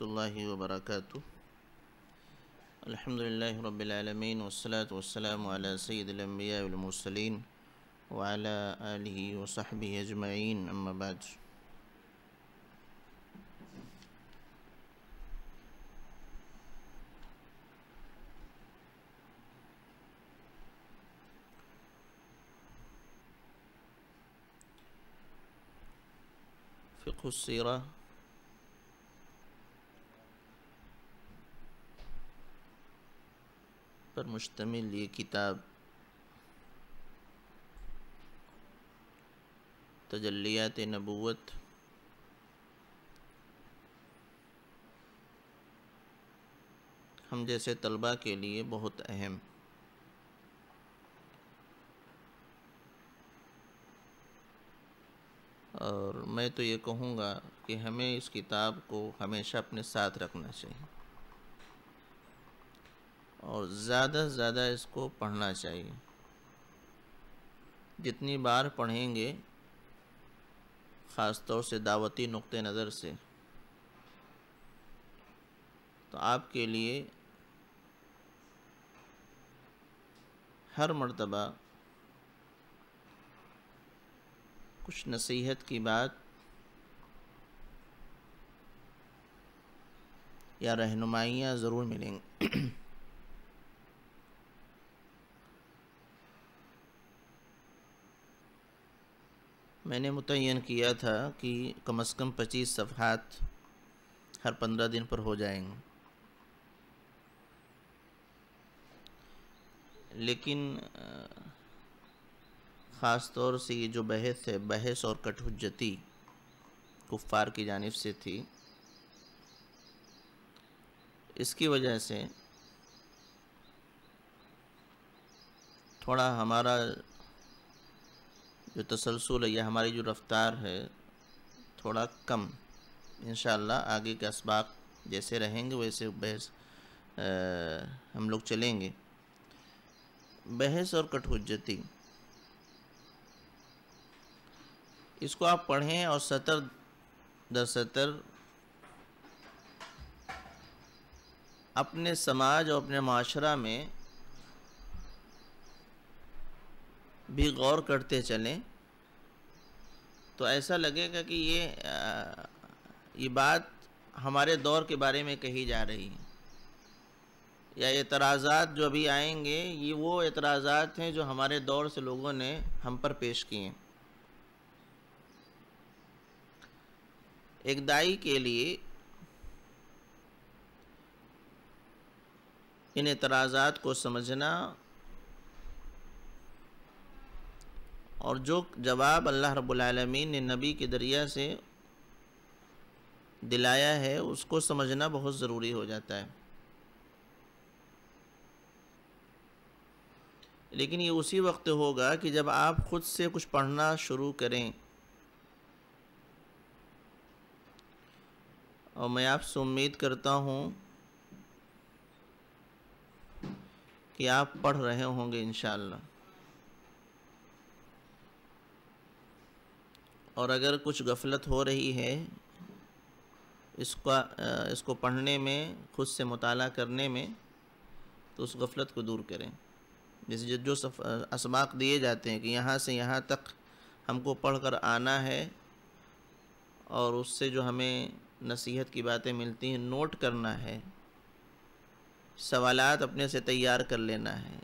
الله وبركاته الحمد لله رب العالمين والصلاة والسلام على سيد الأنبياء والمرسلين وعلى آله وصحبه أجمعين أما بعد فقه السيره पर मुश्तमिल ये किताब तजलियात नबूत हम जैसे तलबा के लिए बहुत अहम और मैं तो ये कहूँगा कि हमें इस किताब को हमेशा अपने साथ रखना चाहिए और ज़्यादा से ज़्यादा इसको पढ़ना चाहिए जितनी बार पढ़ेंगे ख़ास तौर से दावती नुक़ नज़र से तो आपके लिए हर मरतबा कुछ नसीहत की बात या रहनुमाइयाँ ज़रूर मिलेंगी मैंने मुतन किया था कि कम अज़ कम पच्चीस सफ़ात हर पंद्रह दिन पर हो जाएंगे लेकिन ख़ास तौर से ये जो बहस है बहस और कठहुजती कुफ़ार की जानब से थी इसकी वजह से थोड़ा हमारा जो तसलसल है या हमारी जो रफ्तार है थोड़ा कम इन आगे के इसबाक जैसे रहेंगे वैसे बहस हम लोग चलेंगे बहस और कठोजती इसको आप पढ़ें और सतर दर सतर अपने समाज और अपने माशरा में भी गौर करते चलें तो ऐसा लगेगा कि ये ये बात हमारे दौर के बारे में कही जा रही है या एतराज़ात जो अभी आएंगे ये वो एतराज़ात हैं जो हमारे दौर से लोगों ने हम पर पेश किए एक दाई के लिए इन एतराज़ात को समझना और जो जवाब अल्लाह रब्लमीन ने नबी के दरिया से दिलाया है उसको समझना बहुत ज़रूरी हो जाता है लेकिन ये उसी वक्त होगा कि जब आप ख़ुद से कुछ पढ़ना शुरू करें और मैं आपसे उम्मीद करता हूँ कि आप पढ़ रहे होंगे इन और अगर कुछ गफलत हो रही है इसका इसको पढ़ने में खुद से मुताल करने में तो उस गफलत को दूर करें जैसे जो इसबाक दिए जाते हैं कि यहाँ से यहाँ तक हमको पढ़ कर आना है और उससे जो हमें नसीहत की बातें मिलती हैं नोट करना है सवालात अपने से तैयार कर लेना है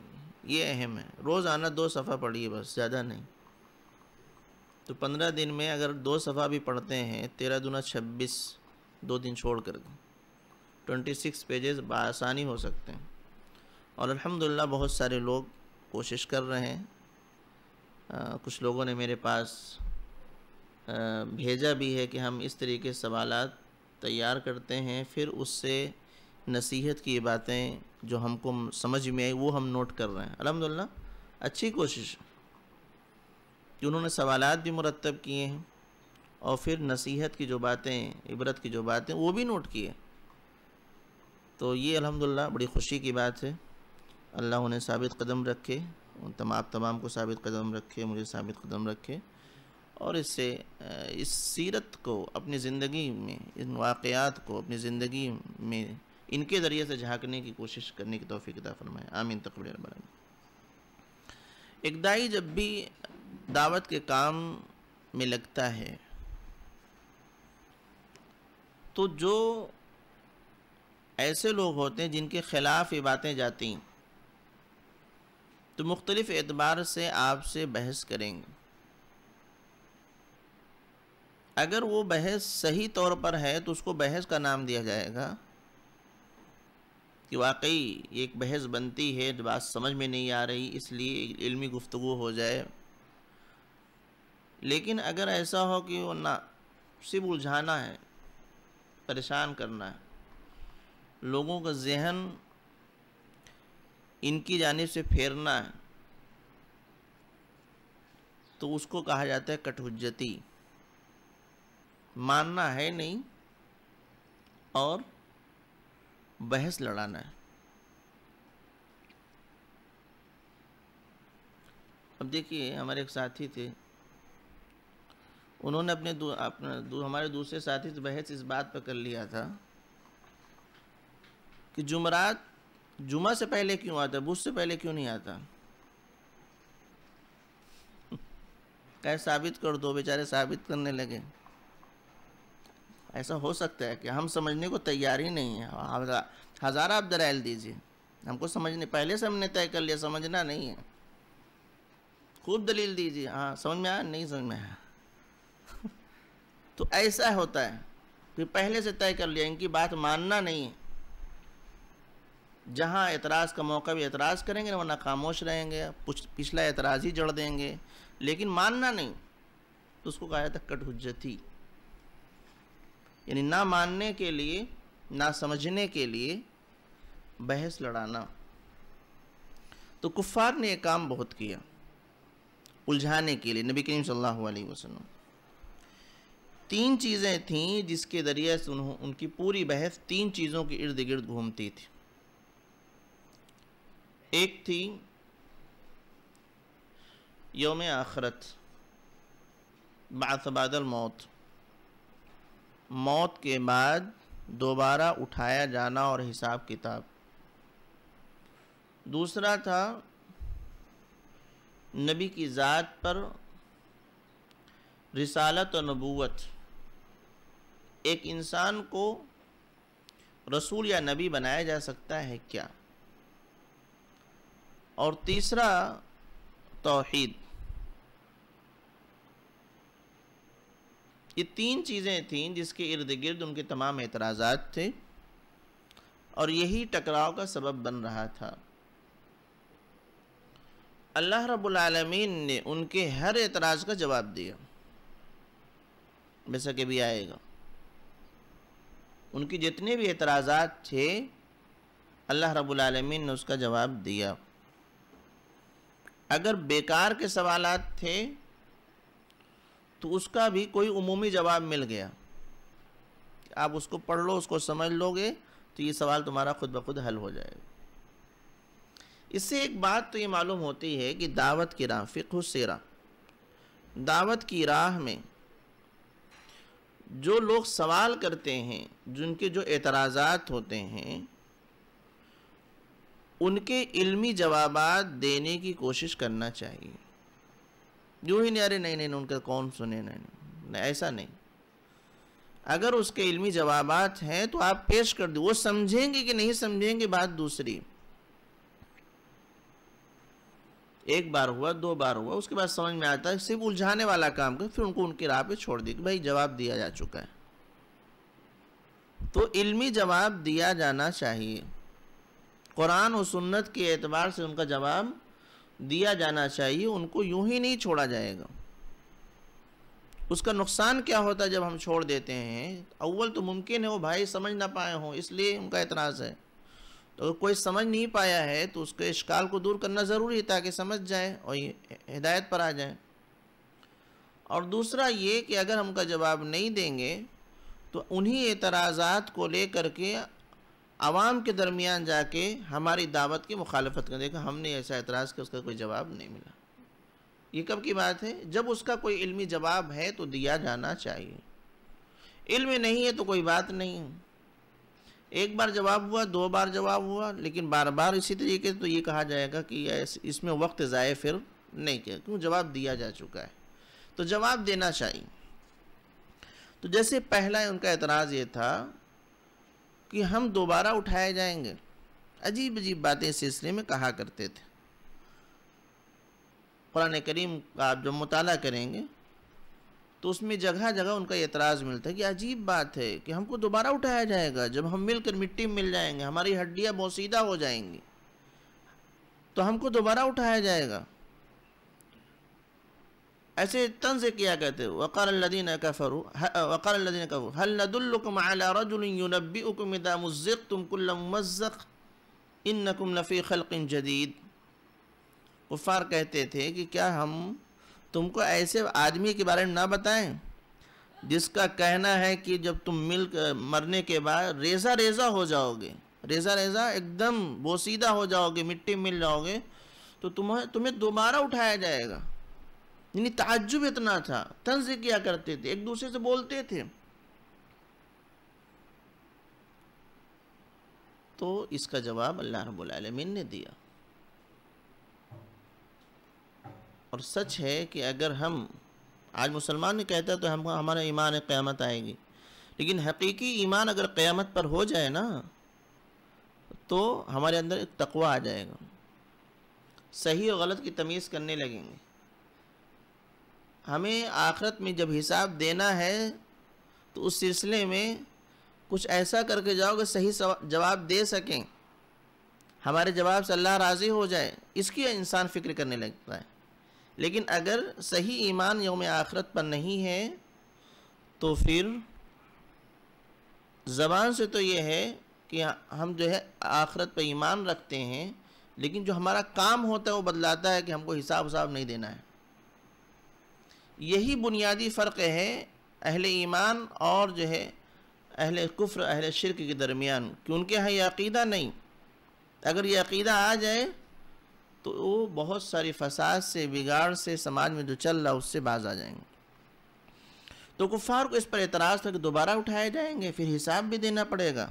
ये अहम है रोज़ आना दो सफ़ा पढ़िए बस ज़्यादा नहीं तो पंद्रह दिन में अगर दो सफ़ा भी पढ़ते हैं तेरह दुना छब्बीस दो दिन छोड़ कर ट्वेंटी सिक्स पेजेस बसानी हो सकते हैं और अल्हम्दुलिल्लाह बहुत सारे लोग कोशिश कर रहे हैं आ, कुछ लोगों ने मेरे पास आ, भेजा भी है कि हम इस तरीके सवाल तैयार करते हैं फिर उससे नसीहत की बातें जो हमको समझ में आई वो हम नोट कर रहे हैं अलहमदिल्ला अच्छी कोशिश है कि उन्होंने सवालत भी मुरतब किए हैं और फिर नसीहत की जो बातें इबरत की जो बातें वो भी नोट किए तो ये अलहमदिल्ला बड़ी खुशी की बात है अल्लाह उन्हें साबित कदम रखे उन तमाम तमाम को साबित कदम रखे मुझे साबित कदम रखे और इससे इस सीरत को अपनी ज़िंदगी में इन वाक़ात को अपनी ज़िंदगी में इनके ज़रिए से झांकने की कोशिश करने की तोफ़ी किता फरमाएँ आमीन तकबर एक दाई जब भी दावत के काम में लगता है तो जो ऐसे लोग होते हैं जिनके ख़िलाफ़ ये बातें जाती हैं तो मुख्तलिफ़ एतबार से आपसे बहस करेंगे अगर वो बहस सही तौर पर है तो उसको बहस का नाम दिया जाएगा कि वाकई एक बहस बनती है बात समझ में नहीं आ रही इसलिए इल्मी गुफ्तु हो जाए लेकिन अगर ऐसा हो कि वो ना सिर्फ उलझाना है परेशान करना है लोगों का जहन इनकी जानब से फेरना है तो उसको कहा जाता है कठुज्जती मानना है नहीं और बहस लड़ाना है अब देखिए हमारे एक साथी थे उन्होंने अपने दू, अपने दू, हमारे दूसरे साथी से बहस इस बात पर कर लिया था कि जुमरात जुमा से पहले क्यों आता बुध से पहले क्यों नहीं आता कैसे साबित कर दो बेचारे साबित करने लगे ऐसा हो सकता है कि हम समझने को तैयार ही नहीं है हज़ारा आप दराइल दीजिए हमको समझने पहले से हमने तय कर लिया समझना नहीं है खूब दलील दीजिए हाँ समझ में आया नहीं समझ में आया तो ऐसा होता है कि पहले से तय कर लिया इनकी बात मानना नहीं है जहाँ एतराज़ का मौका भी एतराज़ करेंगे वरना खामोश रहेंगे पिछला एतराज़ ही जड़ देंगे लेकिन मानना नहीं तो उसको कहा जाता कट हुजती यानी ना मानने के लिए ना समझने के लिए बहस लड़ाना तो कुफ़ार ने यह काम बहुत किया उलझाने के लिए नबी करीम सल्लल्लाहु अलैहि वसल्लम तीन चीज़ें थीं जिसके ज़रिए से उनकी पूरी बहस तीन चीज़ों के इर्द गिर्द घूमती थी एक थी योम आखरत बासबादल मौत मौत के बाद दोबारा उठाया जाना और हिसाब किताब दूसरा था नबी की ज़ात पर रिसालत और नबूत एक इंसान को रसूल या नबी बनाया जा सकता है क्या और तीसरा तोहद ये तीन चीज़ें थीं जिसके इर्द गिर्द उनके तमाम एतराज़ात थे और यही टकराव का सबब बन रहा था अल्लाह रब्बुल रबालमीन ने उनके हर एतराज़ का जवाब दिया जैसा कि भी आएगा उनकी जितने भी एतराज़ात थे अल्लाह रबालमीन ने उसका जवाब दिया अगर बेकार के सवाल थे तो उसका भी कोई उमूमी जवाब मिल गया आप उसको पढ़ लो उसको समझ लोगे तो ये सवाल तुम्हारा खुद ब खुद हल हो जाएगा इससे एक बात तो ये मालूम होती है कि दावत की राह फ़िक्र से दावत की राह में जो लोग सवाल करते हैं जिनके जो एतराज़ात होते हैं उनके इल्मी जवाब देने की कोशिश करना चाहिए जो ही नहीं अरे नहीं नहीं उनका कौन सुने नहीं, नहीं ऐसा नहीं अगर उसके इल्मी जवाब हैं तो आप पेश कर दो वो समझेंगे कि नहीं समझेंगे बात दूसरी एक बार हुआ दो बार हुआ उसके बाद समझ में आता है सिर्फ उलझाने वाला काम कर फिर उनको उनकी राह पे छोड़ दी भाई जवाब दिया जा चुका है तो इल्मी जवाब दिया जाना चाहिए कुरान और सुन्नत के एतबार से उनका जवाब दिया जाना चाहिए उनको यूं ही नहीं छोड़ा जाएगा उसका नुकसान क्या होता है जब हम छोड़ देते हैं अव्वल तो मुमकिन है वो भाई समझ ना पाए हों इसलिए उनका एतराज़ है तो कोई समझ नहीं पाया है तो उसके इश्काल को दूर करना ज़रूरी है ताकि समझ जाए और हिदायत पर आ जाए और दूसरा ये कि अगर हम का जवाब नहीं देंगे तो उन्हीं एतराज़ात को लेकर के आवाम के दरमियान जाके हमारी दावत की मुखालफत कर देखा हमने ऐसा एतराज़ किया उसका कोई जवाब नहीं मिला ये कब की बात है जब उसका कोई इल्मी जवाब है तो दिया जाना चाहिए इल्म नहीं है तो कोई बात नहीं है एक बार जवाब हुआ दो बार जवाब हुआ लेकिन बार बार इसी तरीके से तो ये कहा जाएगा कि इसमें वक्त ज़ाय फिर नहीं किया क्यों जवाब दिया जा चुका है तो जवाब देना चाहिए तो जैसे पहला उनका एतराज़ ये था कि हम दोबारा उठाए जाएंगे अजीब अजीब बातें इस सिलसिले में कहा करते थे कुरान करीम का आप जब मुताल करेंगे तो उसमें जगह जगह उनका एतराज़ मिलता है कि अजीब बात है कि हमको दोबारा उठाया जाएगा जब हम मिलकर मिट्टी मिल जाएंगे हमारी हड्डियाँ बोसीदा हो जाएंगी तो हमको दोबारा उठाया जाएगा ऐसे तंज किया कहते हो वक़ार लदीन कफ़रू वक़ार लदीन हल इन नकुम नफ़ी खलकिन जदीद कुफ़ार कहते थे कि क्या हम तुमको ऐसे आदमी के बारे में ना बताएं जिसका कहना है कि जब तुम मिल मरने के बाद रेजा रेजा हो जाओगे रेजा रेजा एकदम बोसीदा हो जाओगे मिट्टी मिल जाओगे तो तुम्हें तुम्हें दोबारा उठाया जाएगा यानी ताज्जुब इतना था तंज किया करते थे एक दूसरे से बोलते थे तो इसका जवाब अल्लाह रबालमीन ने दिया और सच है कि अगर हम आज मुसलमान ने कहता तो हम हमारा ईमान क़्यामत आएगी लेकिन हकीकी ईमान अगर क़्यामत पर हो जाए ना तो हमारे अंदर एक तकवा आ जाएगा सही और गलत की तमीज़ करने लगेंगे हमें आखरत में जब हिसाब देना है तो उस सिलसिले में कुछ ऐसा करके जाओ कि सही जवाब दे सकें हमारे जवाब से अल्लाह राज़ी हो जाए इसकी इंसान फ़िक्र करने लगता है लेकिन अगर सही ईमान योम आखरत पर नहीं है तो फिर ज़बान से तो ये है कि हम जो है आखरत पर ईमान रखते हैं लेकिन जो हमारा काम होता है वो बदलाता है कि हमको हिसाब हिसाब नहीं देना है यही बुनियादी फ़र्क है अहल ईमान और जो है अहल कुफ्र अहल शिरक के दरमियान कि उनके यहाँ यह अकीदा नहीं अगर ये अकीदा आ जाए तो वो बहुत सारी फसाद से बिगाड़ से समाज में जो चल रहा उससे बाज आ जाएंगे तो कुफार को इस पर एतराज़ था कि दोबारा उठाए जाएंगे फिर हिसाब भी देना पड़ेगा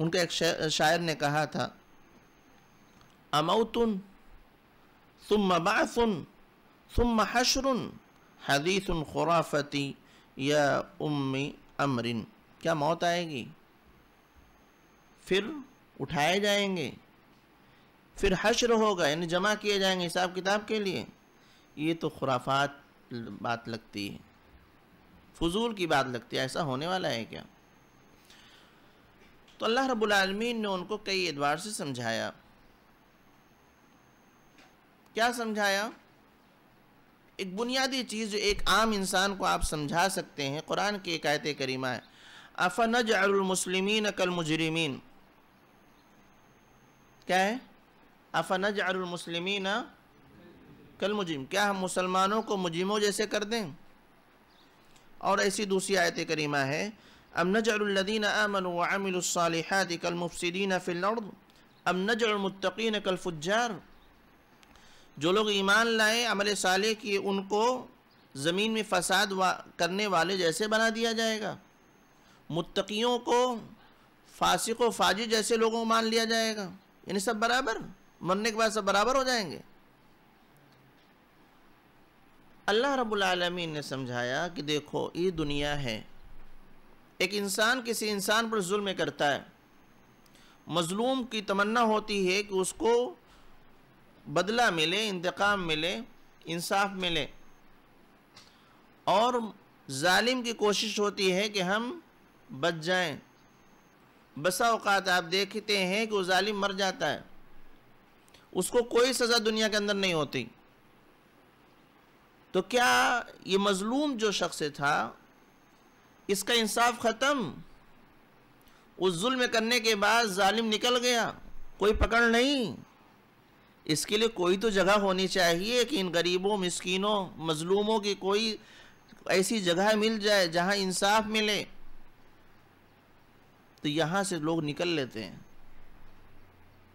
उनके एक शायर ने कहा था अमौतुन सुम मबासुन सुम हशरुन हदीसन खुराफती या उम्मी अमरिन क्या मौत आएगी फिर उठाए जाएंगे फिर हश्र होगा यानी जमा किए जाएंगे हिसाब किताब के लिए ये तो खुराफात बात लगती है फजूल की बात लगती है ऐसा होने वाला है क्या तो अल्लाह रबालमीन ने उनको कई एतबार से समझाया क्या समझाया एक बुनियादी चीज़ जो एक आम इंसान को आप समझा सकते हैं कुरान की एक आयत करीमा है अफनज अलमुसलिमिन कल मुजरमिन क्या है अफनज कल मुजिम क्या हम मुसलमानों को मुजिमों जैसे कर दें और ऐसी दूसरी आयत करीमा है अब नजरदीन अमन वमिलसालहत कल मुफसदीन फ़िलर्द अब नजरमतकीन कल फुजार जो लोग ईमान लाए अमल साले कि उनको ज़मीन में फसाद वा, करने वाले जैसे बना दिया जाएगा मुतकीियों को फासिक व फाजी जैसे लोगों को मान लिया जाएगा यानी सब बराबर मरने के बाद सब बराबर हो जाएंगे अल्लाह रब्बुल रबालमीन ने समझाया कि देखो ये दुनिया है एक इंसान किसी इंसान पर जुल्म करता है मज़लूम की तमन्ना होती है कि उसको बदला मिले इंतकाम मिले इंसाफ मिले और जालिम की कोशिश होती है कि हम बच जाएं बसा अवत आप देखते हैं कि वो जालिम मर जाता है उसको कोई सज़ा दुनिया के अंदर नहीं होती तो क्या ये मज़लूम जो शख्स था इसका इंसाफ ख़त्म उस जुल्म करने के बाद जालिम निकल गया कोई पकड़ नहीं इसके लिए कोई तो जगह होनी चाहिए कि इन गरीबों मिसकीनों मज़लूमों की कोई ऐसी जगह मिल जाए जहां इंसाफ मिले तो यहां से लोग निकल लेते हैं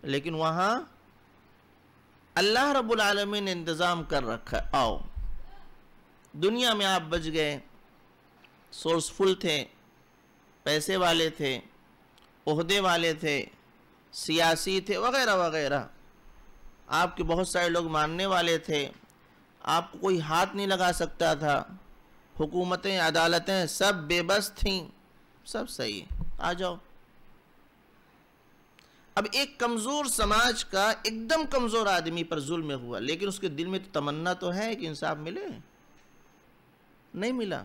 लेकिन वहां अल्लाह रबालमी ने इंतज़ाम कर रखा है आओ दुनिया में आप बच गए सोर्सफुल थे पैसे वाले थे उहदे वाले थे सियासी थे वगैरह वगैरह आपके बहुत सारे लोग मानने वाले थे आपको कोई हाथ नहीं लगा सकता था हुकूमतें अदालतें सब बेबस थीं सब सही आ जाओ अब एक कमज़ोर समाज का एकदम कमज़ोर आदमी पर जुल्म हुआ लेकिन उसके दिल में तो तमन्ना तो है कि इंसाफ मिले नहीं मिला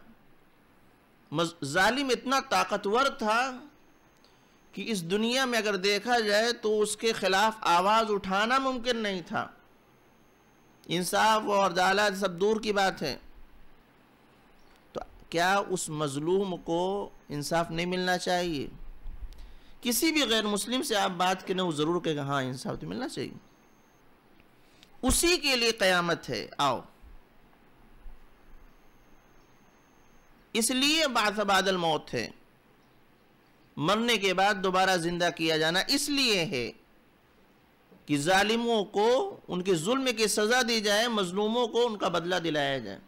जालिम इतना ताकतवर था कि इस दुनिया में अगर देखा जाए तो उसके खिलाफ आवाज़ उठाना मुमकिन नहीं था इंसाफ और अदालत सब दूर की बात है तो क्या उस मज़लूम को इंसाफ नहीं मिलना चाहिए किसी भी गैर मुस्लिम से आप बात करें वो ज़रूर कहेगा हाँ इंसाफ तो मिलना चाहिए उसी के लिए क़यामत है आओ इसलिए बादल मौत है मरने के बाद दोबारा ज़िंदा किया जाना इसलिए है कि जालिमों को उनके जुल्म की सज़ा दी जाए मजलूमों को उनका बदला दिलाया जाए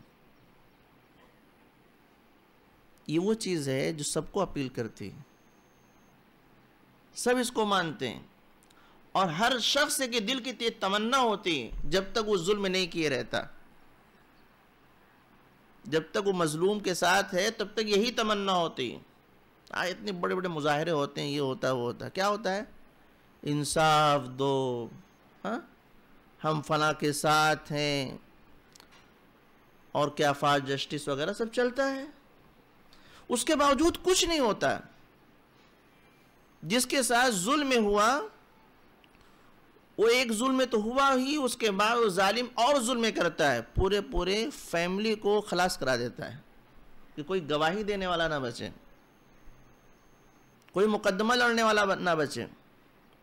ये वो चीज़ है जो सबको अपील करती है सब इसको मानते हैं और हर शख्स के दिल की तेज तमन्ना होती है जब तक वो जुल्म नहीं किए रहता जब तक वो मजलूम के साथ है तब तक यही तमन्ना होती है हाँ, इतने बड़े बड़े मुजाहरे होते हैं ये होता है वो होता है क्या होता है इंसाफ दो हा? हम फला के साथ हैं और क्या फास्ट जस्टिस वगैरह सब चलता है उसके बावजूद कुछ नहीं होता है जिसके साथ जुल्म हुआ वो एक जुल्म तो हुआ ही उसके बाद वो जालिम और जुल्म करता है पूरे पूरे फैमिली को खलास करा देता है कि कोई गवाही देने वाला ना बचे कोई मुकदमा लड़ने वाला ना बचे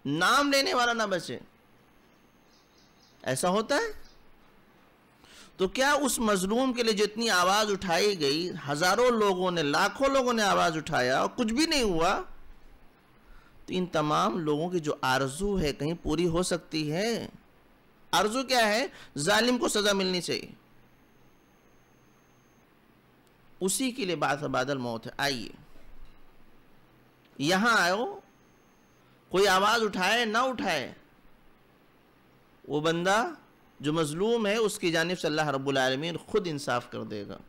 नाम लेने वाला ना बचे ऐसा होता है तो क्या उस मजलूम के लिए जितनी आवाज़ उठाई गई हज़ारों लोगों ने लाखों लोगों ने आवाज़ उठाया और कुछ भी नहीं हुआ तो इन तमाम लोगों की जो आरजू है कहीं पूरी हो सकती है आरजू क्या है जालिम को सज़ा मिलनी चाहिए उसी के लिए बात बादल मौत है आइए यहां आओ कोई आवाज़ उठाए ना उठाए वो बंदा जो मज़लूम है उसकी जानब से अल्लाह रब्लमीन ख़ुद इंसाफ कर देगा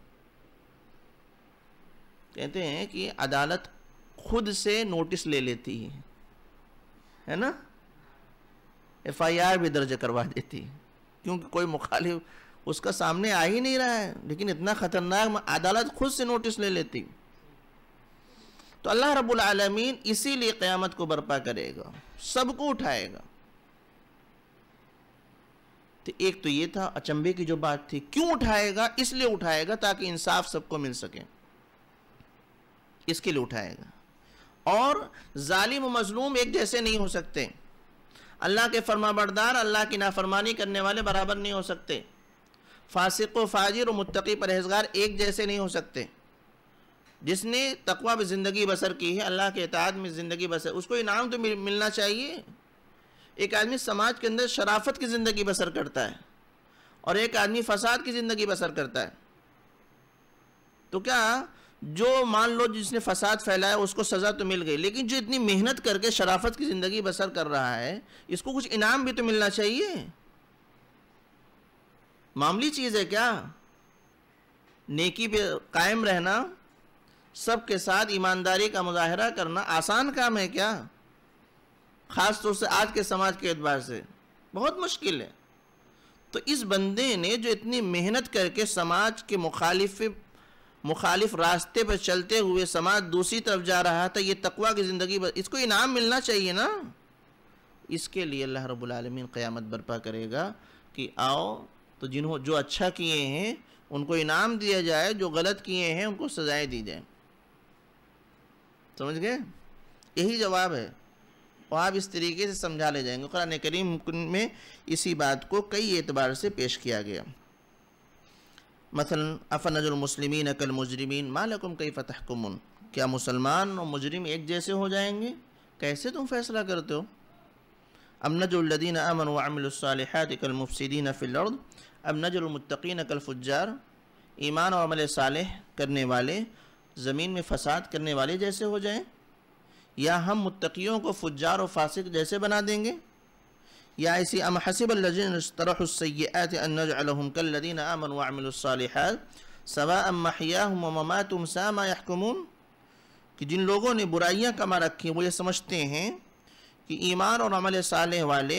कहते हैं कि अदालत खुद से नोटिस ले लेती है है ना एफ आई आर भी दर्ज करवा देती क्योंकि कोई मुखालिफ उसका सामने आ ही नहीं रहा है लेकिन इतना ख़तरनाक अदालत खुद से नोटिस ले लेती तो अल्लाह रब्बुल रबालमीन इसीलिए क्यामत को बर्पा करेगा सबको उठाएगा तो एक तो ये था अचंभे की जो बात थी क्यों उठाएगा इसलिए उठाएगा ताकि इंसाफ सबको मिल सके इसके लिए उठाएगा और ालिम मजलूम एक जैसे नहीं हो सकते अल्लाह के फरमाबरदार अल्लाह की नाफरमानी करने वाले बराबर नहीं हो सकते फासिक व फाजिर और मतकी परहेजगार एक जैसे नहीं हो सकते जिसने तकवा में ज़िंदगी बसर की है अल्लाह के इताद में ज़िंदगी बसर उसको इनाम तो मिलना चाहिए एक आदमी समाज के अंदर शराफत की ज़िंदगी बसर करता है और एक आदमी फसाद की ज़िंदगी बसर करता है तो क्या जो मान लो जिसने फसाद फैलाया उसको सज़ा तो मिल गई लेकिन जो इतनी मेहनत करके शराफत की ज़िंदगी बसर कर रहा है इसको कुछ इनाम भी तो मिलना चाहिए मामूली चीज़ है क्या नेकी पे कायम रहना सबके साथ ईमानदारी का मुजाहरा करना आसान काम है क्या ख़ास तौर से आज के समाज के एतबार से बहुत मुश्किल है तो इस बंदे ने जो इतनी मेहनत करके समाज के मुखालिफ मुखालिफ रास्ते पर चलते हुए समाज दूसरी तरफ जा रहा था ये तकवा की ज़िंदगी इसको इनाम मिलना चाहिए ना इसके लिए अल्लाह रबालमीन क़्यामत बरपा करेगा कि आओ तो जिन्हों जो अच्छा किए हैं उनको इनाम दिया जाए जो गलत किए हैं उनको सजाएं दी जाए समझ गए यही जवाब है और आप इस तरीके से समझा ले जाएंगे कुरान करीम में इसी बात को कई एतबार से पेश किया गया मसलन अफनजलमसलिमिन अकल मुजरमिन मालकुम कई फ़तहकुमन क्या मुसलमान और मुजरिम एक जैसे हो जाएंगे कैसे तुम फैसला करते हो अब नजुल्लदीन अमन वामिलसालहत अकल मुफसदीन फ़िलर्द अब नजुलमतकीन अकल फुजार ईमान और अमल साल करने वाले ज़मीन में फसाद करने वाले जैसे हो जाएँ या हम मुतकीयों को फुजार और फासिक जैसे बना देंगे या इसी अम सवा अम्मायाम ममा तुम सामाकमून कि जिन लोगों ने बुराइयाँ कमा रखी वो ये समझते हैं कि ईमान और अमल साल वाले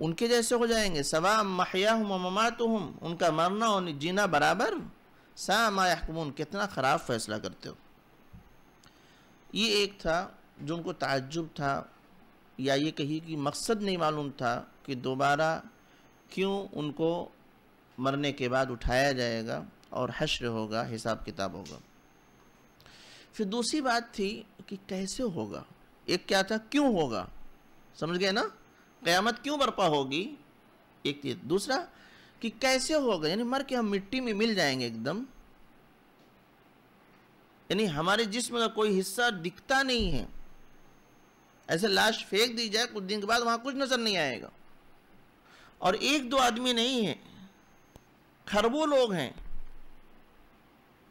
उनके जैसे हो जाएंगे सवा अम्मायाम ममात तुम उनका मरना और जीना बराबर सामाकमून कितना ख़राब फ़ैसला करते हो ये एक था जो उनको ताज्जुब था या ये कहिए कि मकसद नहीं मालूम था कि दोबारा क्यों उनको मरने के बाद उठाया जाएगा और हश्र होगा हिसाब किताब होगा फिर दूसरी बात थी कि कैसे होगा एक क्या था क्यों होगा समझ गए ना क़यामत क्यों बर्पा होगी एक चीज़ दूसरा कि कैसे होगा यानी मर के हम मिट्टी में मिल जाएंगे एकदम यानी हमारे जिसम का कोई हिस्सा दिखता नहीं है ऐसे लाश फेंक दी जाए कुछ दिन के बाद वहाँ कुछ नजर नहीं आएगा और एक दो आदमी नहीं है खरबों लोग हैं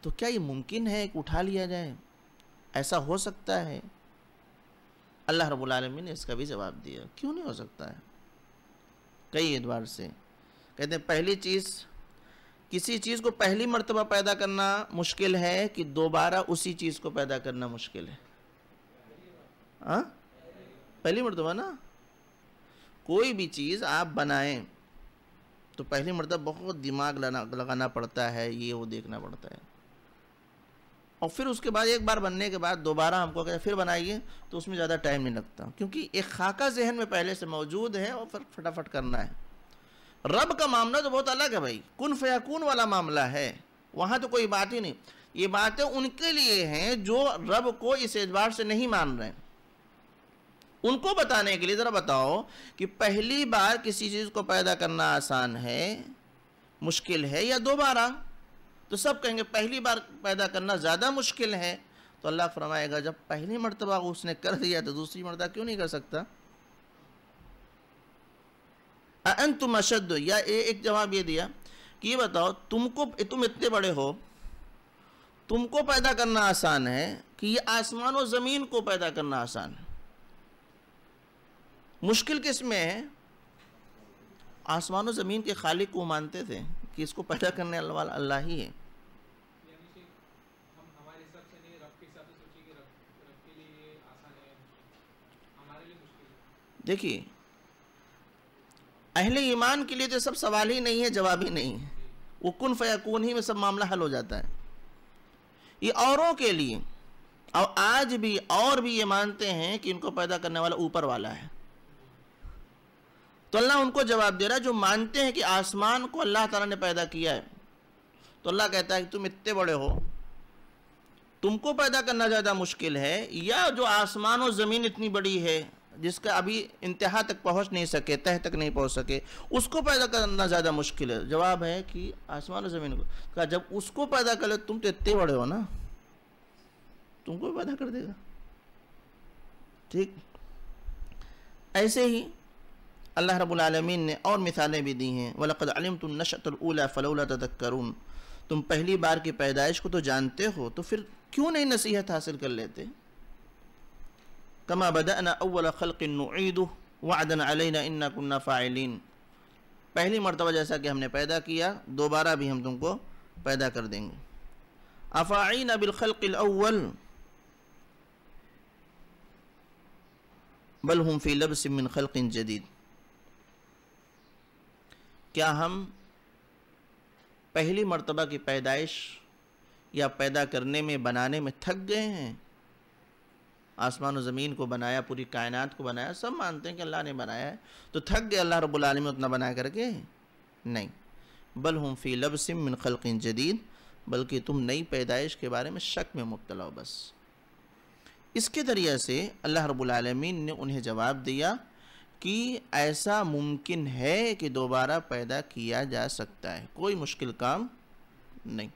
तो क्या ये मुमकिन है कि उठा लिया जाए ऐसा हो सकता है अल्लाह रब्बुल ने इसका भी जवाब दिया क्यों नहीं हो सकता है कई एतबार से कहते हैं पहली चीज़ किसी चीज़ को पहली मरतबा पैदा करना मुश्किल है कि दोबारा उसी चीज़ को पैदा करना मुश्किल है हाँ पहली मरतबा ना कोई भी चीज़ आप बनाएं तो पहली मरतबा बहुत दिमाग लगाना लगाना पड़ता है ये वो देखना पड़ता है और फिर उसके बाद एक बार बनने के बाद दोबारा हमको अगर फिर बनाइए तो उसमें ज़्यादा टाइम नहीं लगता क्योंकि एक खाका जहन में पहले से मौजूद है और फिर फटाफट करना है रब का मामला तो बहुत अलग है भाई कन फयाकून वाला मामला है वहाँ तो कोई बात ही नहीं ये बातें उनके लिए हैं जो रब को इस एतबार से नहीं मान रहे हैं उनको बताने के लिए ज़रा बताओ कि पहली बार किसी चीज़ को पैदा करना आसान है मुश्किल है या दोबारा तो सब कहेंगे पहली बार पैदा करना ज़्यादा मुश्किल है तो अल्लाह फरमाएगा जब पहली मरतबा उसने कर दिया तो दूसरी मरतबा क्यों नहीं कर सकता तुम अशद या ए, एक जवाब ये दिया कि ये बताओ तुमको तुम इतने बड़े हो तुमको पैदा करना आसान है कि ये आसमान और ज़मीन को पैदा करना आसान है मुश्किल किस में है आसमान ज़मीन के खालिक को मानते थे कि इसको पैदा करने वाला अल्लाह ही है देखिए अहले ईमान के लिए तो सब सवाल ही नहीं है जवाब ही नहीं है वो कन फ़याकून ही में सब मामला हल हो जाता है ये औरों के लिए और आज भी और भी ये मानते हैं कि इनको पैदा करने वाला ऊपर वाला है तो अल्लाह उनको जवाब दे रहा है जो मानते हैं कि आसमान को अल्लाह ताला ने पैदा किया है तो अल्लाह कहता है कि तुम इतने बड़े हो तुमको पैदा करना ज़्यादा मुश्किल है या जो आसमान और ज़मीन इतनी बड़ी है जिसका अभी इंतहा तक पहुंच नहीं सके तह तक नहीं पहुंच सके उसको पैदा करना ज़्यादा मुश्किल है जवाब है कि आसमान और ज़मीन को कहा जब उसको पैदा कर ले तुम तो इतने बड़े हो ना तुमको पैदा कर देगा ठीक ऐसे ही अल्लाह रबालमीन ने और मिसालें भी दी हैं वलकदम तुम तुम नशतला फ़लौला तदक्करून तुम पहली बार की पैदाइश को तो जानते हो तो फिर क्यों नहीं नसीहत हासिल कर लेते कमा बदना अव्वल खल्क नुईद अलना इन्ना फ़ाइलिन पहली मरतबा जैसा कि हमने पैदा किया दोबारा भी हम तुमको पैदा कर देंगे अफ़ाइन बिलखल अव्वल बल हम फ़ी लब सिमिन खल्किन जदीद क्या हम पहली मर्तबा की पैदाइश या पैदा करने में बनाने में थक गए हैं आसमान और ज़मीन को बनाया पूरी कायनात को बनाया सब मानते हैं कि अल्लाह ने बनाया है तो थक गए अल्लाह रबालमी उतना बना करके नहीं बल हम फ़ी लब सिम मिन खलकिन जदीद बल्कि तुम नई पैदाइश के बारे में शक में मुबतला हो बस इसके ज़रिए से अल्लाह रबालमीन ने उन्हें जवाब दिया कि ऐसा मुमकिन है कि दोबारा पैदा किया जा सकता है कोई मुश्किल काम नहीं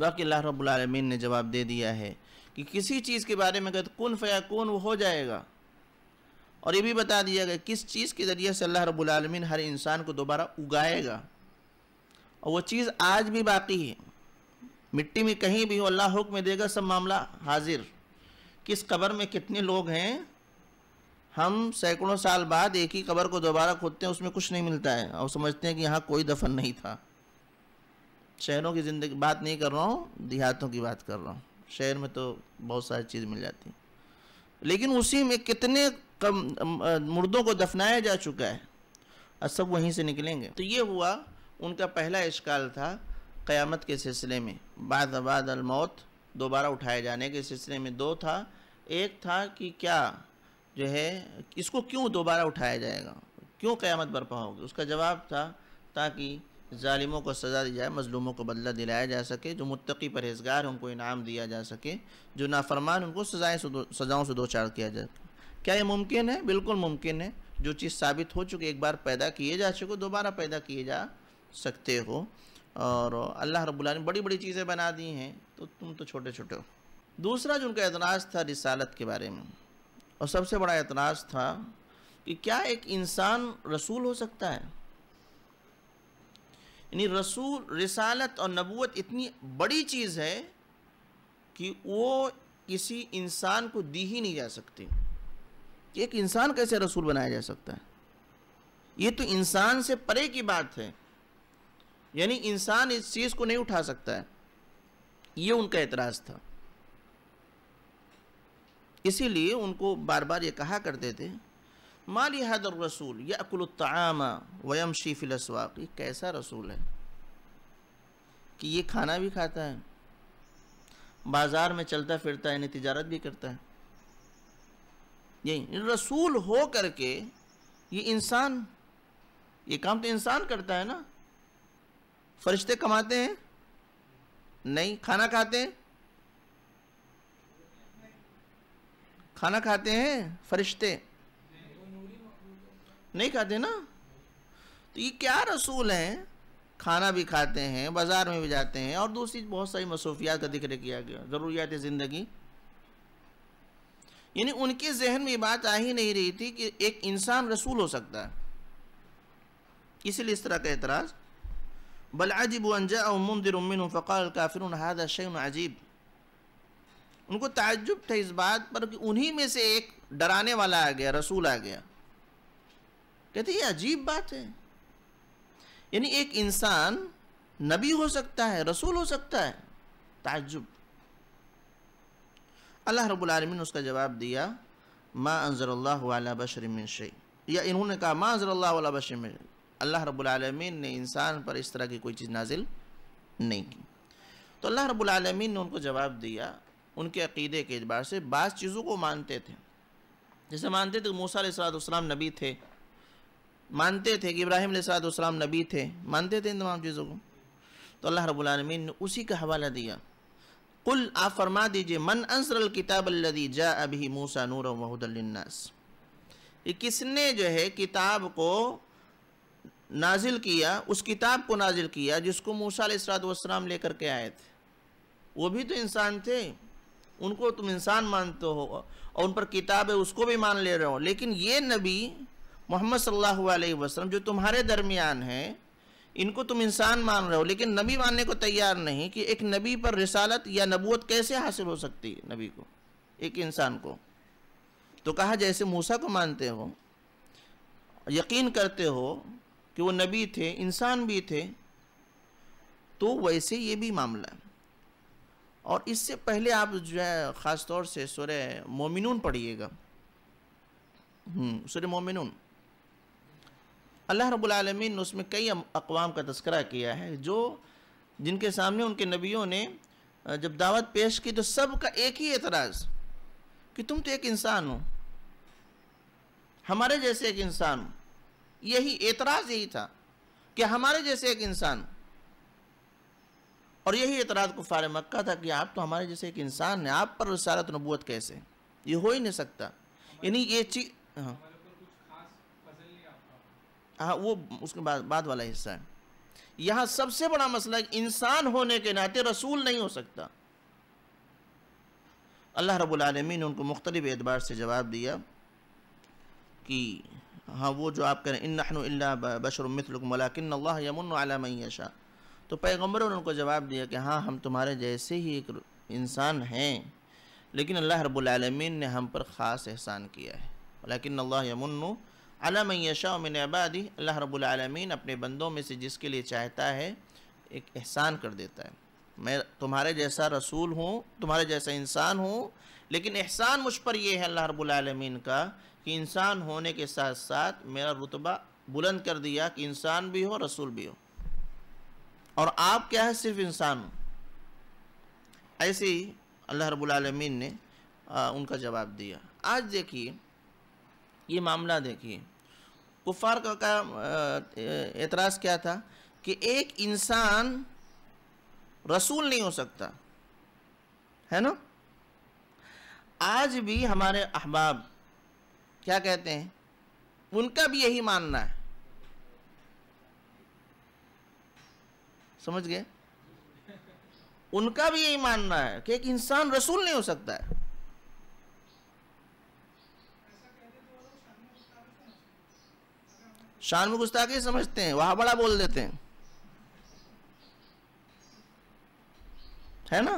बाकी अल्लाह रबालमीन ने जवाब दे दिया है कि किसी चीज़ के बारे में कहते कन फ़या कौन वो हो जाएगा और ये भी बता दिया गया किस चीज़ के ज़रिए से अल्लाह रबालमीन हर इंसान को दोबारा उगाएगा और वो चीज़ आज भी बाकी है मिट्टी में कहीं भी हो अल्लाह हुक्म देगा सब मामला हाजिर किस कबर में कितने लोग हैं हम सैकड़ों साल बाद एक ही कबर को दोबारा खोदते हैं उसमें कुछ नहीं मिलता है और समझते हैं कि यहाँ कोई दफन नहीं था शहरों की ज़िंदगी बात नहीं कर रहा हूँ देहातों की बात कर रहा हूँ शहर में तो बहुत सारी चीज़ मिल जाती लेकिन उसी में कितने कम मुर्दों को दफनाया जा चुका है और सब वहीं से निकलेंगे तो ये हुआ उनका पहला इश्काल था क़यामत के सिलसिले में बाद बाद अलमौत दोबारा उठाए जाने के सिलसिले में दो था एक था कि क्या जो है इसको क्यों दोबारा उठाया जाएगा क्यों क़्यामत बरपा होगी उसका जवाब था ताकि ालिमों को सज़ा दी जाए मजलूमों को बदला दिलाया जा सके जो मुतकी परहेजगार उनको इनाम दिया जा सके जो नाफरमान उनको सजाएं सजाओं से दो चार किया जाए क्या ये मुमकिन है बिल्कुल मुमकिन है जो चीज़ साबित हो चुकी एक बार पैदा किए जा चुके दोबारा पैदा किए जा सकते हो और अल्लाह रब्बुल ने बड़ी बड़ी चीज़ें बना दी हैं तो तुम तो छोटे छोटे हो दूसरा जो उनका एतराज़ था रिसालत के बारे में और सबसे बड़ा एतराज़ था कि क्या एक इंसान रसूल हो सकता है यानी रसूल रिसालत और नबूत इतनी बड़ी चीज़ है कि वो किसी इंसान को दी ही नहीं जा सकती कि एक इंसान कैसे रसूल बनाया जा सकता है ये तो इंसान से परे की बात है यानी इंसान इस चीज़ को नहीं उठा सकता है ये उनका एतराज़ था इसीलिए उनको बार बार ये कहा करते थे माली हदर रसूल या अकुलतामा वयम शीफिलसवाक ये कैसा रसूल है कि ये खाना भी खाता है बाज़ार में चलता फिरता है यानी तजारत भी करता है यही रसूल हो करके ये इंसान ये काम तो इंसान करता है ना फरिश्ते कमाते हैं नहीं खाना खाते हैं खाना खाते हैं फरिश्ते नहीं खाते ना तो ये क्या रसूल हैं खाना भी खाते हैं बाज़ार में भी जाते हैं और दूसरी बहुत सारी मसूफियात का जिक्र किया गया ज़रूरियात ज़िंदगी यानी उनके जहन में ये बात आ ही नहीं रही थी कि एक इंसान रसूल हो सकता है इसलिए इस तरह का एतराज़ बलाजिब अनजा मंदिर उमिन फ़क़ाल काफिर हादा शैन अजीब उनको ताजुब था इस बात पर कि उन्हीं में से एक डराने वाला आ गया रसूल आ गया कहते ये अजीब बात है यानी एक इंसान नबी हो सकता है रसूल हो सकता है ताजुब अल्लाह रबालमीन ने उसका जवाब दिया माँ बशर बशरमिन शई या इन्होंने कहा माँ अनजर बशरमिन अल्लाह आलमीन ने इंसान पर इस तरह की कोई चीज़ नाजिल नहीं की तो अल्लाह आलमीन ने उनको जवाब दिया उनके अकीदे के अतबार से बाज़ चीज़ों को मानते थे जैसे मानते थे मूसा सलाम नबी थे मानते थे कि इब्राहिम सलाम नबी थे मानते थे इन तमाम चीज़ों को तो अल्लाह रबालमीन ने उसी का हवाला दिया कुल आप फरमा दीजिए मन अंसर किताब जा अभी मूसा नूर वहदलनास ये किसने जो है किताब को नाजिल किया उस किताब को नाजिल किया जिसको मूसा सलाम लेकर के आए थे वो भी तो इंसान थे उनको तुम इंसान मानते हो और उन पर किताब है उसको भी मान ले रहे हो लेकिन ये नबी मोहम्मद सल्लल्लाहु अलैहि वसल्लम जो तुम्हारे दरमियान है इनको तुम इंसान मान रहे हो लेकिन नबी मानने को तैयार नहीं कि एक नबी पर रिसालत या नबूत कैसे हासिल हो सकती है नबी को एक इंसान को तो कहा जैसे मूसा को मानते हो यकीन करते हो कि वो नबी थे इंसान भी थे तो वैसे ये भी मामला है और इससे पहले आप जो है ख़ास तौर से सोरे मोमिनून पढ़िएगा हम्म, सुर मोमिनून अल्लाह रबालमीन ने उसमें कई अकवाम का तस्करा किया है जो जिनके सामने उनके नबियों ने जब दावत पेश की तो सब का एक ही एतराज़ कि तुम तो एक इंसान हो हमारे जैसे एक इंसान यही एतराज़ यही था कि हमारे जैसे एक इंसान और यही एतराज़ फार मक्का था कि आप तो हमारे जैसे एक इंसान हैं आप पर रसारत नबूत कैसे ये हो ही नहीं सकता यानी ये चीज़ हाँ हाँ वो उसके बाद बाद वाला हिस्सा है यहाँ सबसे बड़ा मसला इंसान होने के नाते रसूल नहीं हो सकता अल्लाह रबालमी ने उनको मुख्तलिफ एतबार से जवाब दिया कि हाँ वो जो आप कह रहे हैं इन बशर मलाकिन यमुन आलमैशा तो पैगम्बरों ने उनको जवाब दिया कि हाँ हम तुम्हारे जैसे ही एक इंसान हैं लेकिन अल्लाह रबालमीन ने हम पर ख़ास एहसान किया है लेकिन अल्लाह यमुन्नु अलामैशा मिन आबादी अल्लाह रबालमीन अपने बंदों में से जिसके लिए चाहता है एक एहसान कर देता है मैं तुम्हारे जैसा रसूल हूँ तुम्हारे जैसा इंसान हूँ लेकिन एहसान मुझ पर यह है अल्लाह रबालमीन का कि इंसान होने के साथ साथ मेरा रुतबा बुलंद कर दिया कि इंसान भी हो रसूल भी हो और आप क्या है सिर्फ इंसान ऐसे ही अल्लाह रबालमीन ने आ, उनका जवाब दिया आज देखिए ये मामला देखिए कुफार का, का एतराज़ क्या था कि एक इंसान रसूल नहीं हो सकता है ना आज भी हमारे अहबाब क्या कहते हैं उनका भी यही मानना है समझ गए उनका भी यही मानना है कि एक इंसान रसूल नहीं हो सकता है शान में गुस्ताखी समझते हैं वहां बड़ा बोल देते हैं है ना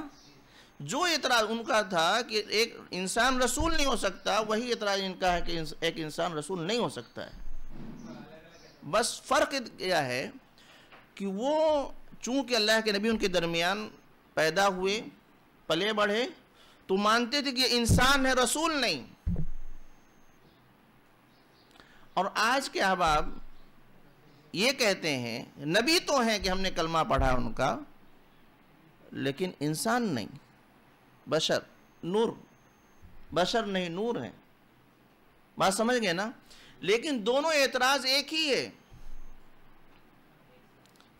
जो एतराज उनका था कि एक इंसान रसूल नहीं हो सकता वही इतराज इनका है कि एक इंसान रसूल नहीं हो सकता है बस फर्क क्या है कि वो चूंकि अल्लाह के नबी उनके दरमियान पैदा हुए पले बढ़े तो मानते थे कि ये इंसान है रसूल नहीं और आज के अहबाब ये कहते हैं नबी तो हैं कि हमने कलमा पढ़ा उनका लेकिन इंसान नहीं बशर नूर बशर नहीं नूर है बात समझ गए ना लेकिन दोनों एतराज़ एक ही है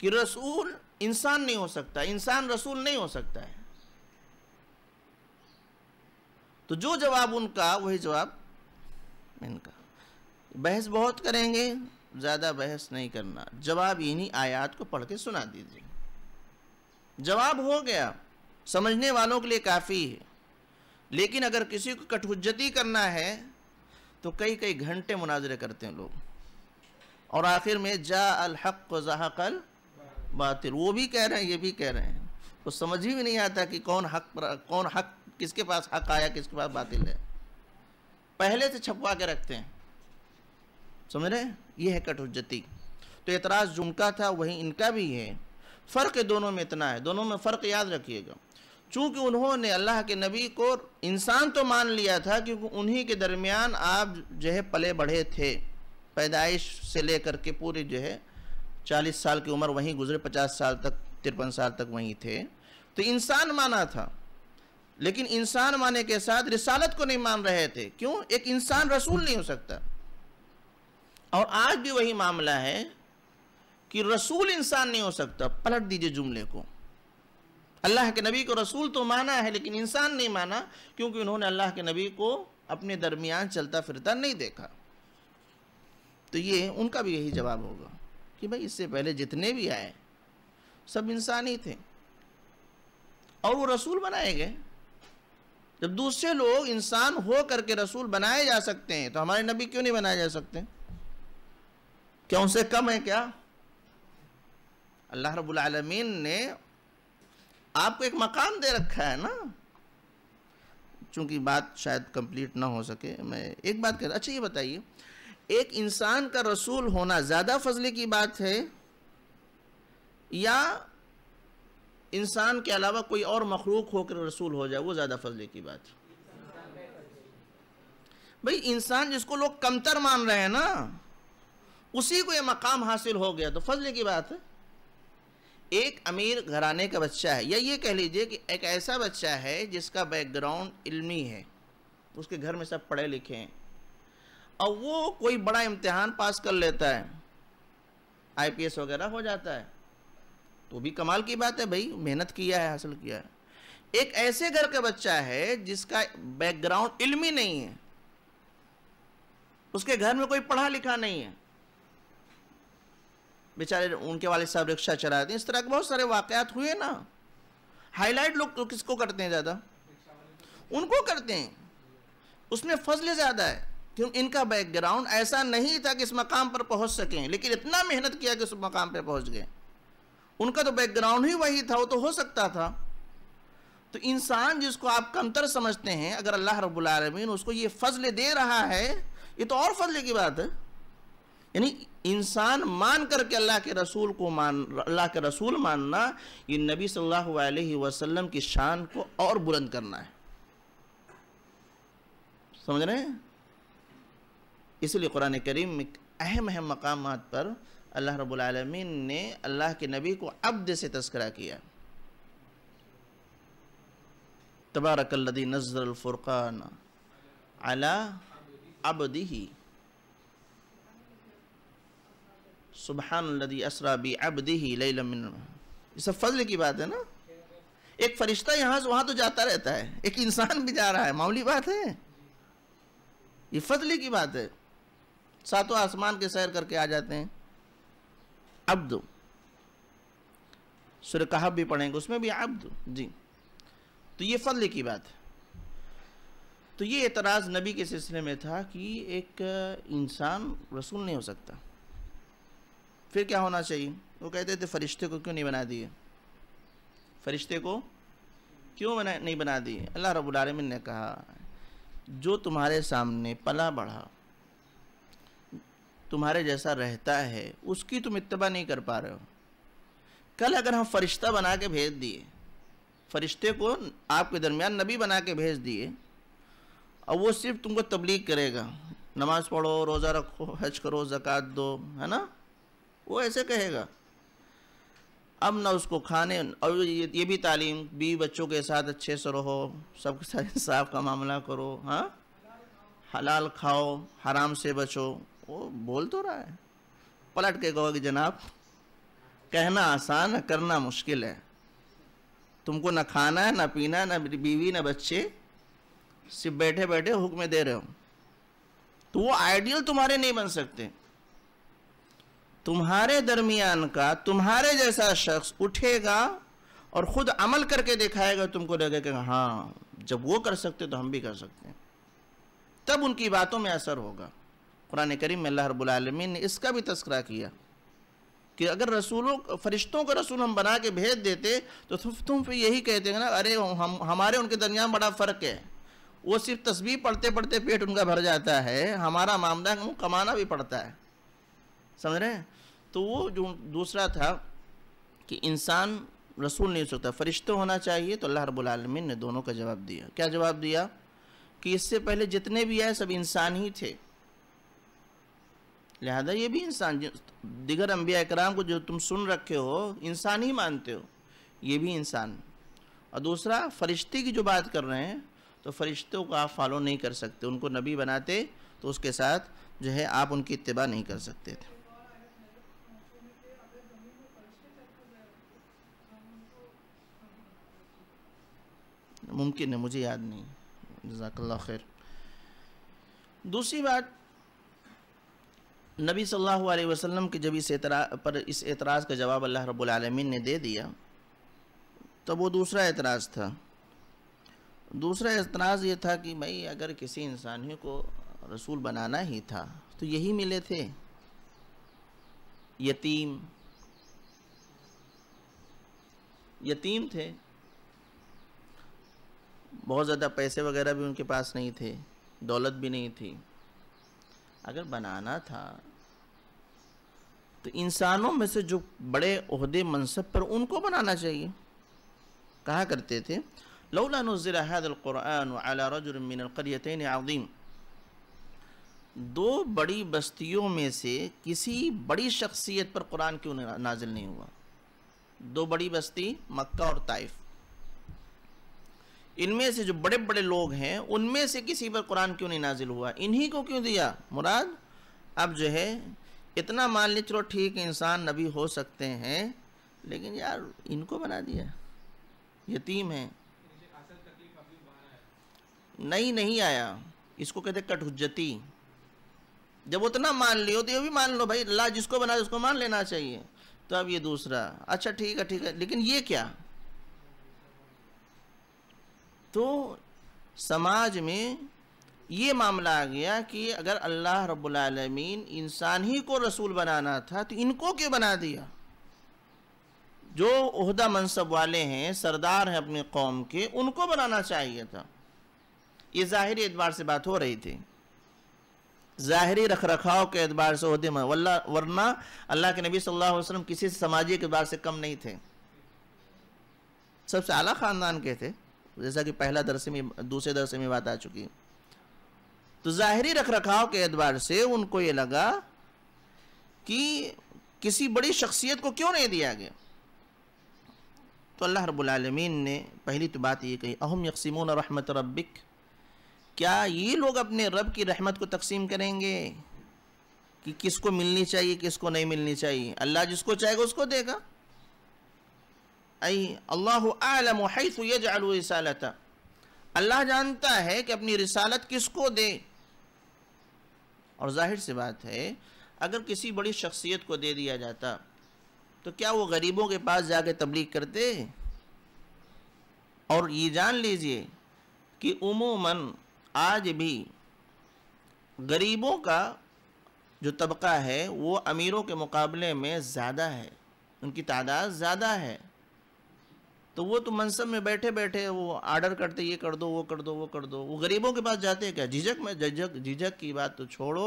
कि रसूल इंसान नहीं हो सकता इंसान रसूल नहीं हो सकता है तो जो जवाब उनका वही जवाब इनका बहस बहुत करेंगे ज़्यादा बहस नहीं करना जवाब इन्हीं आयात को पढ़ के सुना दीजिए जवाब हो गया समझने वालों के लिए काफ़ी है लेकिन अगर किसी को कठुज्जती करना है तो कई कई घंटे मुनाजरे करते हैं लोग और आखिर में जा ज़हा जहाकल बातिल वो भी कह रहे हैं ये भी कह रहे हैं तो समझ ही नहीं आता कि कौन हक कौन हक किसके पास हक आया किसके पास बातिल है पहले से छपवा के रखते हैं समझ रहे ये है कटुजती तो एतराज़ जुमका था वही इनका भी है फ़र्क दोनों में इतना है दोनों में फ़र्क याद रखिएगा चूँकि उन्होंने अल्लाह के नबी को इंसान तो मान लिया था क्योंकि उन्हीं के दरमियान आप जो है पले बढ़े थे पैदाइश से लेकर के पूरी जो है चालीस साल की उम्र वहीं गुजरे पचास साल तक तिरपन साल तक वहीं थे तो इंसान माना था लेकिन इंसान माने के साथ रिसालत को नहीं मान रहे थे क्यों एक इंसान रसूल नहीं हो सकता और आज भी वही मामला है कि रसूल इंसान नहीं हो सकता पलट दीजिए जुमले को अल्लाह के नबी को रसूल तो माना है लेकिन इंसान नहीं माना क्योंकि उन्होंने अल्लाह के नबी को अपने दरमियान चलता फिरता नहीं देखा तो ये उनका भी यही जवाब होगा कि भाई इससे पहले जितने भी आए सब इंसान ही थे और वो रसूल बनाए गए जब दूसरे लोग इंसान हो करके रसूल बनाए जा सकते हैं तो हमारे नबी क्यों नहीं बनाए जा सकते क्या उनसे कम है क्या अल्लाह रब्बुल रबालमीन ने आपको एक मकाम दे रखा है ना चूंकि बात शायद कंप्लीट ना हो सके मैं एक बात कह रहा अच्छा ये बताइए एक इंसान का रसूल होना ज़्यादा फजले की बात है या इंसान के अलावा कोई और मखलूक होकर रसूल हो जाए वो ज़्यादा फजले की बात है भाई इंसान जिसको लोग कमतर मान रहे हैं ना उसी को ये मकाम हासिल हो गया तो फजले की बात है एक अमीर घराने का बच्चा है या ये कह लीजिए कि एक ऐसा बच्चा है जिसका बैकग्राउंड इल्मी है तो उसके घर में सब पढ़े लिखे हैं और वो कोई बड़ा इम्तिहान पास कर लेता है आईपीएस वगैरह हो जाता है तो भी कमाल की बात है भाई मेहनत किया है हासिल किया है एक ऐसे घर का बच्चा है जिसका बैकग्राउंड इल्मी नहीं है उसके घर में कोई पढ़ा लिखा नहीं है बेचारे उनके वाले साहब रिक्शा चलाते हैं इस तरह के बहुत सारे वाकयात हुए ना हाईलाइट लोग तो किसको करते हैं ज़्यादा उनको करते हैं उसमें फजल ज़्यादा है क्योंकि इनका बैकग्राउंड ऐसा नहीं था कि इस मकाम पर पहुंच सकें लेकिन इतना मेहनत किया कि उस मकाम पर पहुंच गए उनका तो बैकग्राउंड ही वही था वो तो हो सकता था तो इंसान जिसको आप कमतर समझते हैं अगर अल्लाह रबालमीन उसको ये फजल दे रहा है ये तो और फजल की बात है यानी इंसान मान करके अल्लाह के रसूल को मान अल्लाह के रसूल मानना ये नबी सल्लल्लाहु अलैहि वसल्लम की शान को और बुलंद करना है समझ रहे हैं इसलिए कुरान करीम में अहम अहम मकाम पर अल्लाह रबालमीन ने अल्लाह के नबी को अब्द से तस्करा किया तबारकल्लदी नज़रफ़ुरक़ान अला अबदी सुबहानदी असरा बी अबदी लमिन ये सब फजल की बात है ना एक फरिश्ता यहाँ से वहाँ तो जाता रहता है एक इंसान भी जा रहा है मामूली बात है ये फजल की बात है सातों आसमान के सैर करके आ जाते हैं अब्द सूर्य कहब भी पढ़ेंगे उसमें भी अब्द जी तो ये फल की बात है तो ये एतराज़ नबी के सिलसिले में था कि एक इंसान रसूल नहीं हो सकता फिर क्या होना चाहिए वो कहते थे फरिश्ते को क्यों नहीं बना दिए फरिश्ते को क्यों बना नहीं बना दिए अल्लाह आलमिन ने कहा जो तुम्हारे सामने पला बढ़ा तुम्हारे जैसा रहता है उसकी तुम इतबा नहीं कर पा रहे हो कल अगर हम फरिश्ता बना के भेज दिए फरिश्ते को आपके दरमियान नबी बना के भेज दिए और वो सिर्फ तुमको तबलीग करेगा नमाज़ पढ़ो रोज़ा रखो हज करो ज़क़़त दो है ना वो ऐसे कहेगा अब ना उसको खाने और ये, ये भी तालीम बी बच्चों के साथ अच्छे से रहो सबके साथ इंसाफ का मामला करो हाँ हलाल खाओ हराम से बचो वो बोल तो रहा है पलट के कहो कि जनाब कहना आसान है करना मुश्किल है तुमको ना खाना है ना पीना है ना बीवी ना बच्चे सिर्फ बैठे बैठे हुक्म दे रहे हो तो वो आइडियल तुम्हारे नहीं बन सकते तुम्हारे दरमियान का तुम्हारे जैसा शख्स उठेगा और ख़ुद अमल करके दिखाएगा तुमको लगेगा हाँ जब वो कर सकते तो हम भी कर सकते हैं तब उनकी बातों में असर होगा कुरान करीम में अल्लाह रबालमीन ने इसका भी तस्करा किया कि अगर रसूलों फरिश्तों को रसूल हम बना के भेज देते तो तुम फिर यही कहते हैं ना अरे हम हमारे उनके दरमियान बड़ा फ़र्क है वो सिर्फ तस्वीर पढ़ते पढ़ते पेट उनका भर जाता है हमारा मामला हम कमाना भी पड़ता है समझ रहे हैं तो वो जो दूसरा था कि इंसान रसूल नहीं हो सकता फरिश्तों होना चाहिए तो अल्लाह रबालमीन ने दोनों का जवाब दिया क्या जवाब दिया कि इससे पहले जितने भी आए सब इंसान ही थे लिहाजा ये भी इंसान दिगर अम्बिया कराम को जो तुम सुन रखे हो इंसान ही मानते हो ये भी इंसान और दूसरा फरिश्ते की जो बात कर रहे हैं तो फरिश्तों को आप फॉलो नहीं कर सकते उनको नबी बनाते तो उसके साथ जो है आप उनकी इतबा नहीं कर सकते थे मुमकिन है मुझे याद नहीं जजाकल्ला खैर दूसरी बात नबी सल्लल्लाहु अलैहि वसल्लम के जब इस एतरा पर इस एतराज़ का जवाब अल्लाह रब्बुल आलमीन ने दे दिया तो वो दूसरा एतराज़ था दूसरा एतराज़ ये था कि भाई अगर किसी इंसानियों को रसूल बनाना ही था तो यही मिले थे यतीम यतीम थे बहुत ज़्यादा पैसे वगैरह भी उनके पास नहीं थे दौलत भी नहीं थी अगर बनाना था तो इंसानों में से जो बड़े अहदे मनसब पर उनको बनाना चाहिए कहा करते थे लौला आदीम दो बड़ी बस्तियों में से किसी बड़ी शख्सियत पर कुरान क्यों नाजिल नहीं हुआ दो बड़ी बस्ती मक्का और ताइफ इनमें से जो बड़े बड़े लोग हैं उनमें से किसी पर कुरान क्यों नहीं नाजिल हुआ इन्हीं को क्यों दिया मुराद अब जो है इतना मान ली चलो ठीक इंसान नबी हो सकते हैं लेकिन यार इनको बना दिया यतीम है नहीं नहीं आया इसको कहते कटहुजती जब उतना मान लियो तो ये भी मान लो भाई अल्लाह जिसको बना उसको मान लेना चाहिए तो अब ये दूसरा अच्छा ठीक है ठीक है लेकिन ये क्या तो समाज में ये मामला आ गया कि अगर अल्लाह रबालमीन इंसान ही को रसूल बनाना था तो इनको क्यों बना दिया जो उहदा मनसब वाले हैं सरदार हैं अपने कौम के उनको बनाना चाहिए था ये जाहिर एतबार से बात हो रही थी ज़ाहरी रख रखाव के एतबार से उहदे में वल्ला वरना अल्लाह के नबी सल्लल्लाहु अलैहि वसल्लम किसी समाजी के एतबार से कम नहीं थे सबसे आला ख़ानदान के थे जैसा कि पहला दरसे में दूसरे दरसे में बात आ चुकी तो ज़ाहरी रख रखाव के एतबार से उनको ये लगा कि किसी बड़ी शख्सियत को क्यों नहीं दिया गया तो अल्लाह रबालमीन ने पहली तो बात ये कही अहम यकसीमून रहमत रब्बिक क्या ये लोग अपने रब की रहमत को तकसीम करेंगे कि किसको मिलनी चाहिए किसको नहीं मिलनी चाहिए अल्लाह जिसको चाहेगा उसको देगा आई अल्लाह आलम यजाल रसालत अल्लाह जानता है कि अपनी रिसालत किसको दे और जाहिर सी बात है अगर किसी बड़ी शख्सियत को दे दिया जाता तो क्या वो गरीबों के पास जाके तबलीग करते और ये जान लीजिए कि उमूमन आज भी गरीबों का जो तबका है वो अमीरों के मुकाबले में ज़्यादा है उनकी तादाद ज़्यादा है तो वो तो मनसब में बैठे बैठे वो आर्डर करते ये कर दो वो कर दो वो कर दो वो गरीबों के पास जाते हैं क्या झिझक में झिझक झिझक की बात तो छोड़ो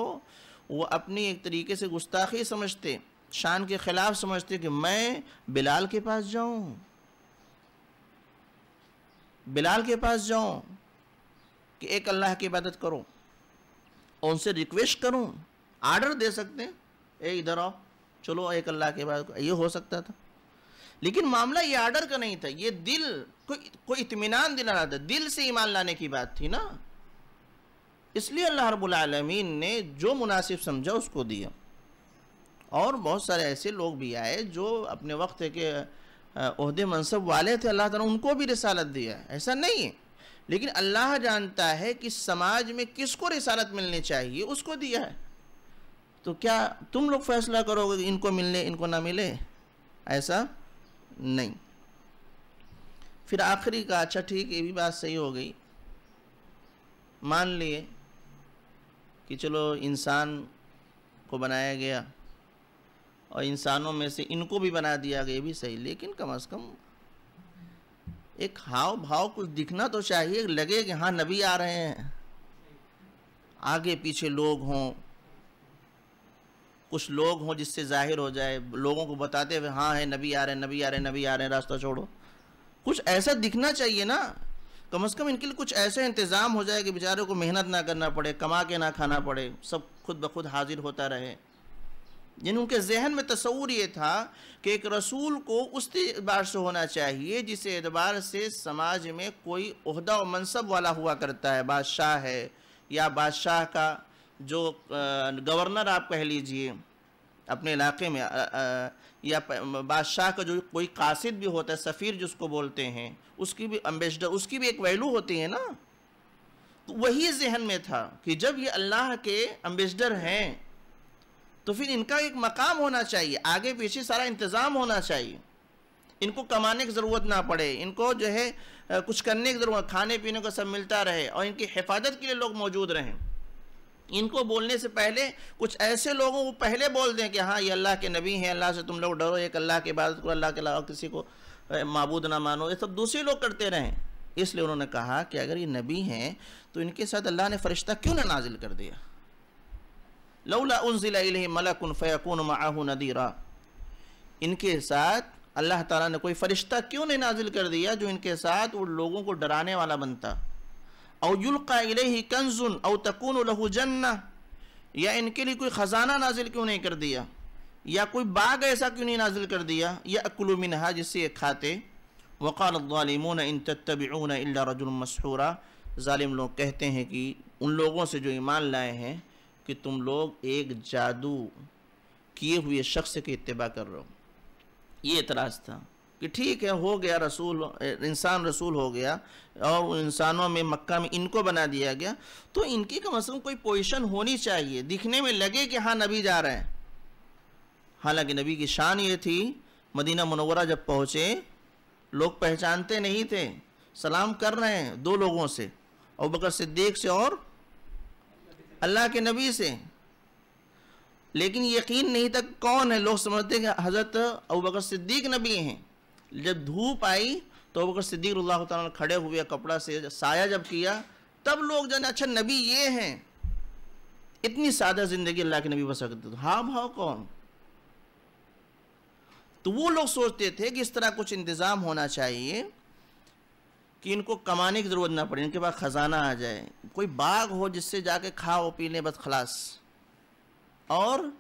वो अपनी एक तरीके से गुस्ताखी समझते शान के खिलाफ समझते कि मैं बिलाल के पास जाऊं बिलाल के पास जाऊं कि एक अल्लाह की इबादत करो उनसे रिक्वेस्ट करूं आर्डर दे सकते हैं ए इधर आओ चलो एक अल्लाह के बाद ये हो सकता था लेकिन मामला ये आर्डर का नहीं था ये दिल को को इतमान रहा था दिल से ईमान लाने की बात थी ना इसलिए अल्लाह रबालमीन ने जो मुनासिब समझा उसको दिया और बहुत सारे ऐसे लोग भी आए जो अपने वक्त के अहदे मनसब वाले थे अल्लाह ताला उनको भी रिसालत दिया ऐसा नहीं है लेकिन अल्लाह जानता है कि समाज में किसको रिसालत मिलनी चाहिए उसको दिया है तो क्या तुम लोग फैसला करोगे इनको मिलने इनको ना मिले ऐसा नहीं फिर आखिरी का अच्छा ठीक ये भी बात सही हो गई मान लिए कि चलो इंसान को बनाया गया और इंसानों में से इनको भी बना दिया गया ये भी सही लेकिन कम अज़ कम एक हाव भाव कुछ दिखना तो चाहिए लगे कि हाँ नबी आ रहे हैं आगे पीछे लोग हों कुछ लोग हों जिससे जाहिर हो जाए लोगों को बताते हुए हाँ है नबी आ रहे हैं नबी आ रहे हैं नबी आ रहे हैं रास्ता छोड़ो कुछ ऐसा दिखना चाहिए ना कम अज़ कम इनके लिए कुछ ऐसा इंतज़ाम हो जाए कि बेचारे को मेहनत ना करना पड़े कमा के ना खाना पड़े सब खुद ब खुद हाजिर होता रहे यानी उनके जहन में तस्वूर ये था कि एक रसूल को उस एतबार से होना चाहिए जिस एतबार से समाज में कोई अहदा और मनसब वाला हुआ करता है बादशाह है या बादशाह का जो गवर्नर आप कह लीजिए अपने इलाके में या बादशाह का जो कोई कासिद भी होता है सफ़ीर जिसको बोलते हैं उसकी भी अम्बेसडर उसकी भी एक वैल्यू होती है ना तो वही जहन में था कि जब ये अल्लाह के अम्बेसडर हैं तो फिर इनका एक मकाम होना चाहिए आगे पीछे सारा इंतज़ाम होना चाहिए इनको कमाने की ज़रूरत ना पड़े इनको जो है कुछ करने की ज़रूरत खाने पीने को सब मिलता रहे और इनकी हिफाजत के लिए लोग मौजूद रहें इनको बोलने से पहले कुछ ऐसे लोगों को पहले बोल दें कि हाँ ये अल्लाह के नबी हैं अल्लाह से तुम लोग डरो एक अल्लाह की इबादत करो अल्लाह के अलावा किसी को मबूद ना मानो ये सब दूसरे लोग करते रहें इसलिए उन्होंने कहा कि अगर ये नबी हैं तो इनके साथ अल्लाह ने फरिश्ता क्यों ना नाजिल कर दिया लौला उजिला मलकुन फ़ैकुन माहू नदीरा इनके साथ अल्लाह ताला ने कोई फ़रिश्ता क्यों नहीं नाजिल कर दिया जो इनके साथ उन लोगों को डराने वाला बनता अयुल्का कंजुन अव तकून लहू जन्ना या इनके लिए कोई ख़जाना नाजिल क्यों नहीं कर दिया या कोई बाग ऐसा क्यों नहीं नाजिल कर दिया या अकुल मिनहा जिससे ये खाते वक़ालमून इन तत्बून रजुलमसहूरा ालिम लोग कहते हैं कि उन लोगों से जो ईमान लाए हैं कि तुम लोग एक जादू किए हुए शख्स की इतबा कर रहे हो ये एतराज़ था कि ठीक है हो गया रसूल इंसान रसूल हो गया और इंसानों में मक्का में इनको बना दिया गया तो इनकी कम से कम कोई पोजिशन होनी चाहिए दिखने में लगे कि हाँ नबी जा रहे हैं हालांकि नबी की शान ये थी मदीना मनोवरा जब पहुँचे लोग पहचानते नहीं थे सलाम कर रहे हैं दो लोगों से और बकर सिद्दीक से और अल्लाह के नबी से लेकिन यकीन नहीं था कौन है लोग समझते हैं हज़रत अबू बकर सिद्दीक नबी हैं जब धूप आई तो अब सिद्दीक अल्लाह खड़े हुए कपड़ा से साया जब किया तब लोग जाने अच्छा नबी ये हैं इतनी सादा ज़िंदगी अल्लाह के नबी बसा करते हाँ भाव कौन तो वो लोग सोचते थे कि इस तरह कुछ इंतज़ाम होना चाहिए कि इनको कमाने की ज़रूरत ना पड़े इनके पास ख़जाना आ जाए कोई बाग हो जिससे जाके खाओ पी लें बस खलास और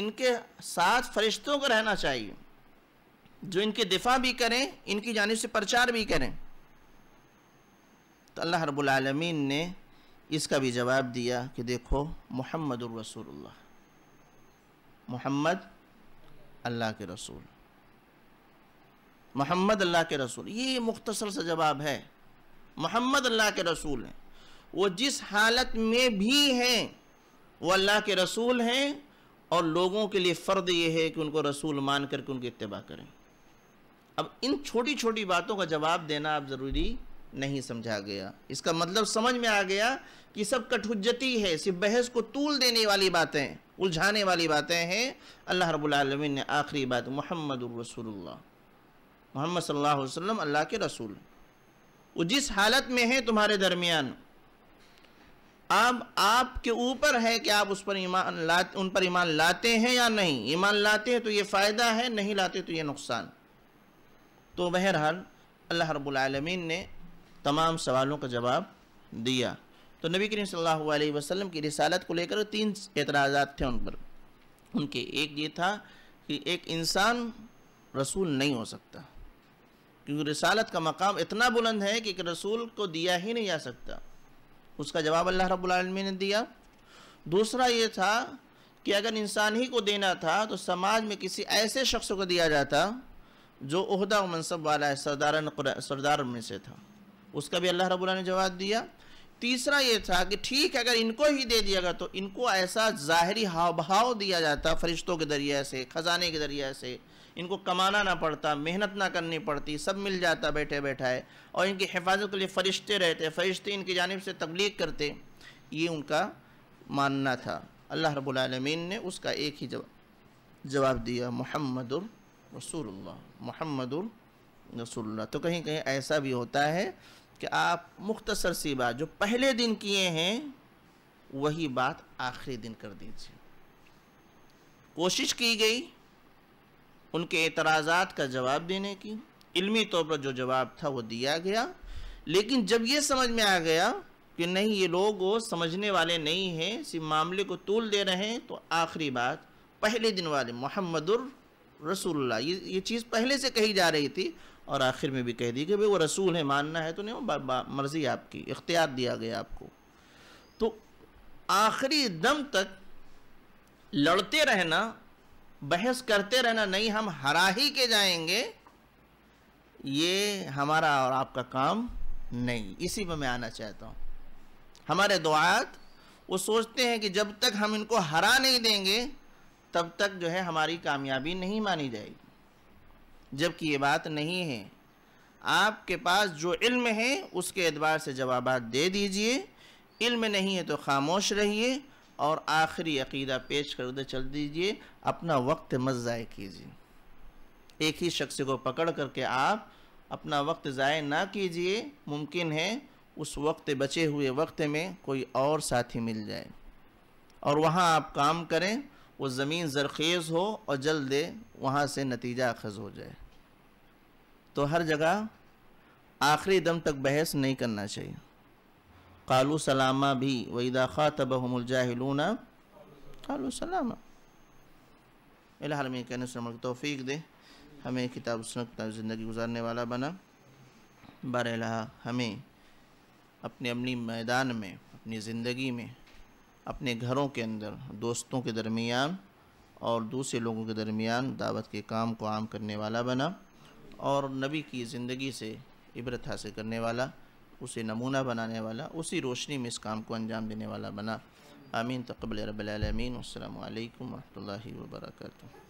इनके साथ फरिश्तों का रहना चाहिए जो इनके दिफा भी करें इनकी जानब से प्रचार भी करें तो अल्लाह रबालमीन ने इसका भी जवाब दिया कि देखो मोहम्मद रसूल मोहम्मद अल्लाह के रसूल मोहम्मद अल्लाह के रसूल ये मुख्तसर सा जवाब है मोहम्मद अल्लाह के रसूल हैं वो जिस हालत में भी हैं वो अल्लाह के रसूल हैं और लोगों के लिए फ़र्द ये है कि उनको रसूल मान करके उनकी इतबा करें अब इन छोटी छोटी बातों का जवाब देना आप ज़रूरी नहीं समझा गया इसका मतलब समझ में आ गया कि सब कठुजती है सिर्फ बहस को तूल देने वाली बातें उलझाने वाली बातें हैं अल्लाह रबालमीन ने आखिरी बात मोहम्मद रसूलुल्लाह मोहम्मद सल्लल्लाहु अलैहि वसल्लम अल्लाह के रसूल वो जिस हालत में है तुम्हारे दरमियान अब आपके ऊपर है कि आप उस पर ईमान ला उन पर ईमान लाते हैं या नहीं ईमान लाते हैं तो ये फ़ायदा है नहीं लाते तो ये नुकसान तो बहरहाल अल्लाह रबालमीन ने तमाम सवालों का जवाब दिया तो नबी करीम सल्लल्लाहु अलैहि वसल्लम की रिसालत को लेकर तीन एतराज़ा थे उन पर उनके एक ये था कि एक इंसान रसूल नहीं हो सकता क्योंकि रिसालत का मकाम इतना बुलंद है कि रसूल को दिया ही नहीं जा सकता उसका जवाब अल्लाह रबालमी ने दिया दूसरा ये था कि अगर इंसान ही को देना था तो समाज में किसी ऐसे शख्स को दिया जाता जो उहदा मनसब वाला है सरदार सरदार में से था उसका भी अल्लाह रबुल्ला ने जवाब दिया तीसरा ये था कि ठीक है अगर इनको ही दे दिया गया तो इनको ऐसा ज़ाहरी हाव भाव दिया जाता फरिश्तों के दरिया से ख़जाने के दरिया से इनको कमाना ना पड़ता मेहनत ना करनी पड़ती सब मिल जाता बैठे बैठाए और इनकी हिफाजत के लिए फरिश्ते रहते फरिश्ते इनकी जानब से तबलीग करते ये उनका मानना था अल्लाह रबालमीन ने उसका एक ही जवाब जवाब दिया मोहम्मद रसूलुल्लाह मोहम्मद रसुल्ला तो कहीं कहीं ऐसा भी होता है कि आप मुख्तसर सी बात जो पहले दिन किए हैं वही बात आखिरी दिन कर दीजिए कोशिश की गई उनके एतराज़ात का जवाब देने की इल्मी तौर पर जो जवाब था वो दिया गया लेकिन जब ये समझ में आ गया कि नहीं ये लोग वो समझने वाले नहीं हैं सिर्फ मामले को तूल दे रहे हैं तो आखिरी बात पहले दिन वाले मोहम्मद रसूलुल्लाह ये ये चीज़ पहले से कही जा रही थी और आखिर में भी कह दी कि भाई वो रसूल है मानना है तो नहीं मर्ज़ी आपकी इख्तियार दिया गया आपको तो आखिरी दम तक लड़ते रहना बहस करते रहना नहीं हम हरा ही के जाएंगे ये हमारा और आपका काम नहीं इसी में मैं आना चाहता हूँ हमारे दुआत वो सोचते हैं कि जब तक हम इनको हरा नहीं देंगे तब तक जो है हमारी कामयाबी नहीं मानी जाएगी जबकि ये बात नहीं है आपके पास जो इल्म है उसके एतबार से जवाब दे दीजिए इल्म नहीं है तो खामोश रहिए और आखिरी अकीदा पेश कर उधर चल दीजिए अपना वक्त मत ज़ाय कीजिए एक ही शख्स को पकड़ करके आप अपना वक्त ज़ाय ना कीजिए मुमकिन है उस वक्त बचे हुए वक्त में कोई और साथी मिल जाए और वहाँ आप काम करें वो ज़मीन ज़रख़ेज़ हो और दे वहाँ से नतीजा अखज़ हो जाए तो हर जगह आखिरी दम तक बहस नहीं करना चाहिए कालू सलामा भी वईदा ख़ातब हमजाहलून कालू सलामा में कहने से तोफ़ी दे हमें किताब सुन ज़िंदगी गुजारने वाला बना बर हमें अपने अपनी मैदान में अपनी ज़िंदगी में अपने घरों के अंदर दोस्तों के दरमियान और दूसरे लोगों के दरमियान दावत के काम को आम करने वाला बना और नबी की ज़िंदगी से इबरत हासिल करने वाला उसे नमूना बनाने वाला उसी रोशनी में इस काम को अंजाम देने वाला बना आमीन तकबल रबीन अल्लाम वरहमल वर्का